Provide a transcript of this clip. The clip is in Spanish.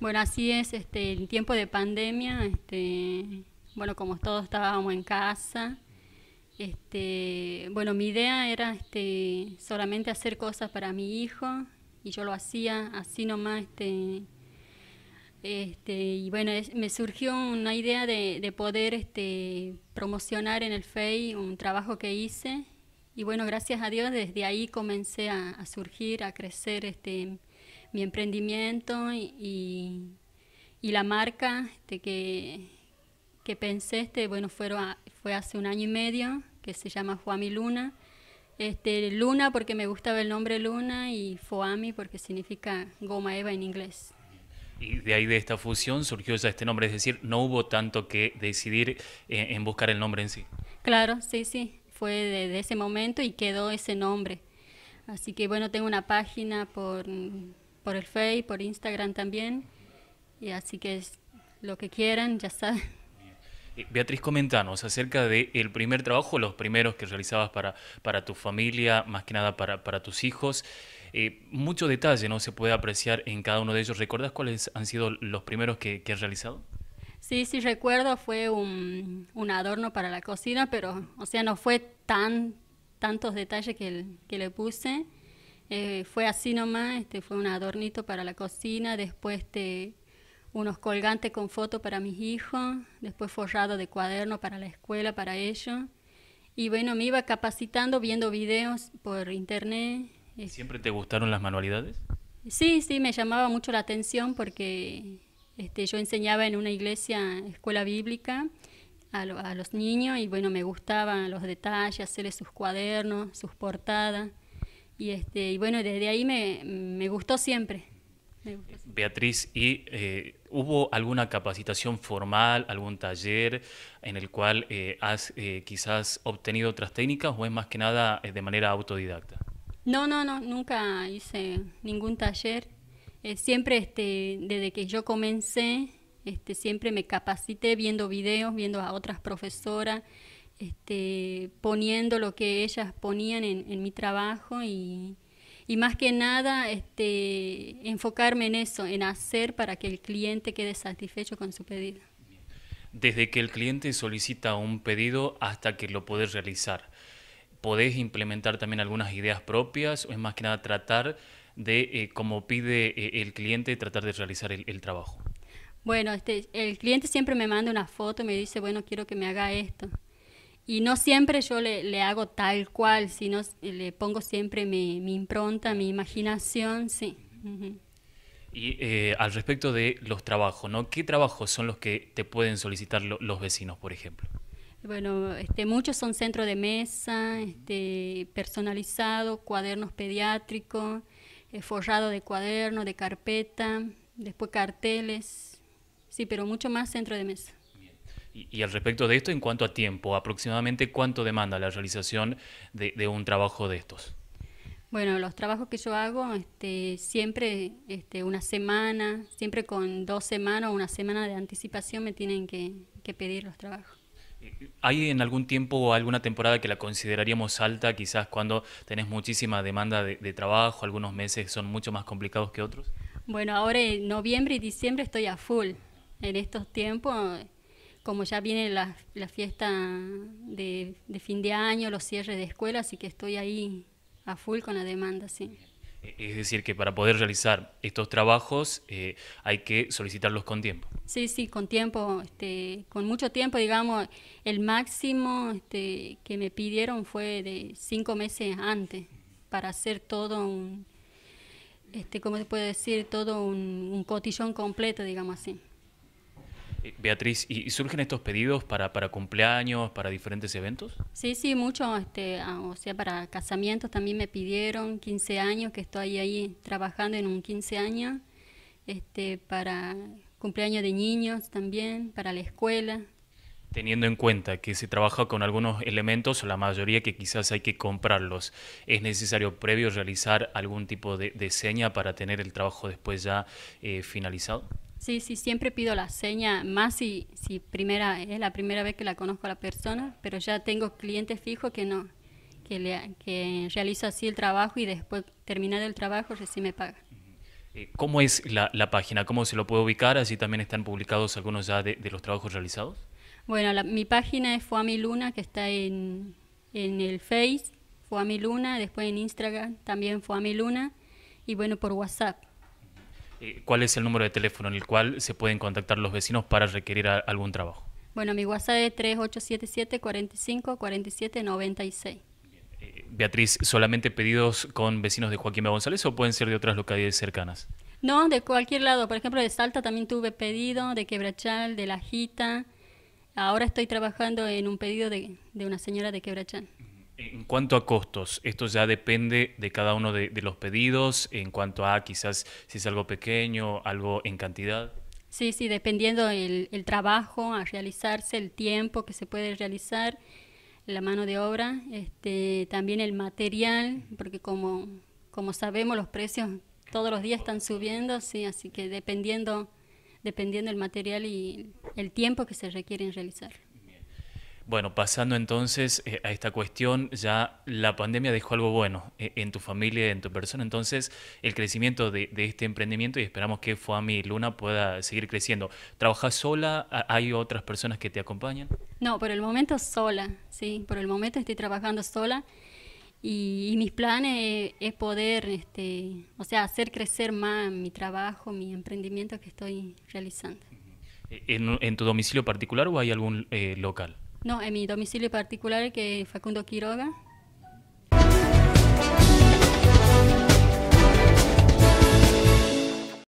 Bueno, así es, este, en tiempo de pandemia, este, bueno, como todos estábamos en casa, este, bueno, mi idea era este, solamente hacer cosas para mi hijo y yo lo hacía así nomás, este, este, y bueno, me surgió una idea de, poder este, promocionar en el FEI un trabajo que hice. Y bueno, gracias a Dios desde ahí comencé a, a surgir, a crecer este, mi emprendimiento y, la marca que, que, pensé, este, bueno, fueron fue hace un año y medio, que se llama Juami Luna. Este, Luna porque me gustaba el nombre Luna y Foami porque significa goma eva en inglés. Y de ahí de esta fusión surgió ya este nombre, es decir, no hubo tanto que decidir eh, en buscar el nombre en sí. Claro, sí, sí, fue de ese momento y quedó ese nombre. Así que bueno, tengo una página por por el Facebook, por Instagram también. Y así que es lo que quieran, ya saben. Eh, Beatriz, comentanos acerca del el primer trabajo, los primeros que realizabas para, para tu familia, más que nada para, para tus hijos. Eh, mucho detalle no se puede apreciar en cada uno de ellos. ¿Recuerdas cuáles han sido los primeros que, has realizado? Sí, sí, recuerdo, fue un, adorno para la cocina, pero, o sea, no fue tan tantos detalles que, que le puse. Eh, fue así nomás, este, fue un adornito para la cocina, después este, unos colgantes con fotos para mis hijos, después forrado de cuaderno para la escuela, para ellos. Y bueno, me iba capacitando viendo videos por internet. Este. ¿Siempre te gustaron las manualidades? Sí, sí, me llamaba mucho la atención porque este, yo enseñaba en una iglesia, escuela bíblica, a, a los niños y bueno, me gustaban los detalles, hacerles sus cuadernos, sus portadas. Y, este, y bueno, desde ahí me, gustó siempre. Beatriz, ¿y eh, hubo alguna capacitación formal, algún taller en el cual eh, has eh, quizás obtenido otras técnicas o es más que nada de manera autodidacta? No, no, no, nunca hice ningún taller. siempre este, desde que yo comencé, este, siempre me capacité viendo videos, viendo a otras profesoras este, poniendo lo que ellas ponían en, mi trabajo y, más que nada este, enfocarme en eso, en hacer para que el cliente quede satisfecho con su pedido. Desde que el cliente solicita un pedido hasta que lo podés realizar, ¿podés implementar también algunas ideas propias o es más que nada tratar de, eh, como pide eh, el cliente, tratar de realizar el, trabajo? Bueno, este, el cliente siempre me manda una foto y me dice, bueno, quiero que me haga esto y no siempre yo le, hago tal cual, sino le pongo siempre mi, impronta, mi imaginación, sí. Y eh, al respecto de los trabajos, ¿no? ¿Qué trabajos son los que te pueden solicitar los vecinos, por ejemplo? Bueno, este, muchos son centro de mesa, este, personalizado, cuadernos pediátricos, eh, forrado de cuaderno, de carpeta, después carteles, sí, pero mucho más centro de mesa. Y, al respecto de esto, en cuanto a tiempo, aproximadamente cuánto demanda la realización de, un trabajo de estos. Bueno, los trabajos que yo hago, este, siempre este, una semana, siempre con dos semanas o una semana de anticipación me tienen que, pedir los trabajos. ¿Hay en algún tiempo o alguna temporada que la consideraríamos alta, quizás cuando tenés muchísima demanda de, trabajo, algunos meses son mucho más complicados que otros? Bueno, ahora en noviembre y diciembre estoy a full. En estos tiempos como ya viene la, la fiesta de, de, fin de año, los cierres de escuelas, así que estoy ahí a full con la demanda, sí. E-, es decir, que para poder realizar estos trabajos eh, hay que solicitarlos con tiempo. Sí, sí, con tiempo, este, con mucho tiempo, digamos, el máximo este, que me pidieron fue de cinco meses antes para hacer todo un, este, ¿cómo se puede decir? Todo un, un cotillón completo, digamos así. Beatriz, ¿y, surgen estos pedidos para, cumpleaños, para diferentes eventos? Sí, sí, mucho, este, ah, o sea, para casamientos también me pidieron 15 años, que estoy ahí trabajando en un 15 años, este, para cumpleaños de niños también, para la escuela. Teniendo en cuenta que se trabaja con algunos elementos, la mayoría que quizás hay que comprarlos, ¿es necesario previo realizar algún tipo de, seña para tener el trabajo después ya eh, finalizado? Sí, sí, siempre pido la seña, más si, si primera, es la primera vez que la conozco a la persona, pero ya tengo clientes fijos que no, que, le, que así el trabajo y después terminado el trabajo recién me paga. Eh, ¿Cómo es la, la, página? ¿Cómo se lo puede ubicar? Así también están publicados algunos ya de, los trabajos realizados. Bueno, mi página es Fuamiluna, Luna, que está en, en el Face, Fuamiluna, Luna, después en Instagram también Fuamiluna, Luna, y bueno, por WhatsApp. Eh, ¿cuál es el número de teléfono en el cual se pueden contactar los vecinos para requerir algún trabajo? Bueno, mi WhatsApp es 3877 45 eh, Beatriz, ¿solamente pedidos con vecinos de Joaquín B. González o pueden ser de otras localidades cercanas? No, de cualquier lado. Por ejemplo, de Salta también tuve pedido, de Quebrachal, de La Jita. Ahora estoy trabajando en un pedido de una señora de Quebrachal. En cuanto a costos, esto ya depende de cada uno de, los pedidos, en cuanto a quizás si es algo pequeño, algo en cantidad. Sí, sí, dependiendo el, trabajo a realizarse, el tiempo que se puede realizar, la mano de obra, este, también el material, porque como, como sabemos los precios todos los días están subiendo, sí, así que dependiendo, dependiendo el material y el tiempo que se en realizar. Bueno, pasando entonces eh, a esta cuestión, ya la pandemia dejó algo bueno eh, en tu familia, en tu persona, entonces el crecimiento de, este emprendimiento y esperamos que Fuami Luna pueda seguir creciendo. ¿Trabajas sola? ¿Hay otras personas que te acompañan? No, por el momento sola, sí, por el momento estoy trabajando sola y, mis planes eh, es poder, este, o sea, hacer crecer más mi trabajo, mi emprendimiento que estoy realizando. ¿E, ¿En, tu domicilio particular o hay algún local? No, en mi domicilio particular que Facundo Quiroga.